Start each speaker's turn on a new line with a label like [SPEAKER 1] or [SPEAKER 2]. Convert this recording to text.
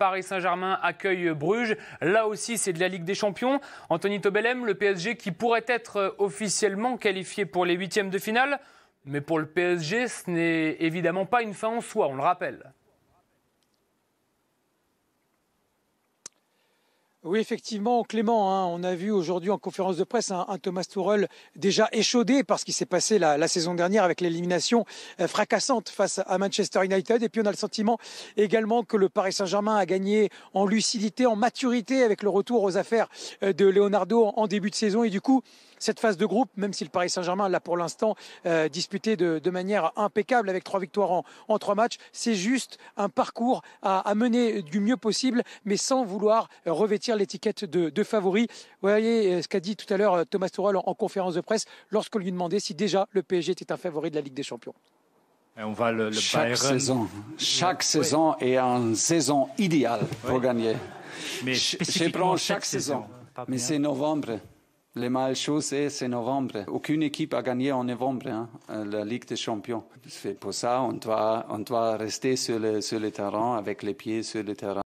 [SPEAKER 1] Paris Saint-Germain accueille Bruges. Là aussi, c'est de la Ligue des Champions. Anthony Tobelem, le PSG qui pourrait être euh, officiellement qualifié pour les huitièmes de finale. Mais pour le PSG, ce n'est évidemment pas une fin en soi, on le rappelle.
[SPEAKER 2] Oui, effectivement, Clément, hein, on a vu aujourd'hui en conférence de presse un, Thomas Tourel déjà échaudé par ce qui s'est passé la, saison dernière avec l'élimination euh, fracassante face à Manchester United. Et puis on a le sentiment également que le Paris Saint-Germain a gagné en lucidité, en maturité avec le retour aux affaires euh, de Leonardo en, début de saison. Et du coup, cette phase de groupe, même si le Paris Saint-Germain l'a pour l'instant euh, disputé de, manière impeccable avec trois victoires en, trois matchs. C'est juste un parcours à mener du mieux possible, mais sans vouloir revêtir l'étiquette de, favori. Vous voyez euh, ce qu'a dit tout à l'heure euh, Thomas Tuchel en, conférence de presse lorsqu'on lui demandait si déjà le PSG était un favori de la Ligue des Champions.
[SPEAKER 1] on va le, chaque saison,
[SPEAKER 3] chaque saison est une saison idéale pour gagner. Mais je, chaque, saison, hein, mais c'est novembre.
[SPEAKER 4] Les mal c'est novembre. Aucune équipe a gagné en novembre hein, euh, la Ligue des Champions. C'est pour ça on doit on doit rester sur le terrain avec les pieds sur le terrain.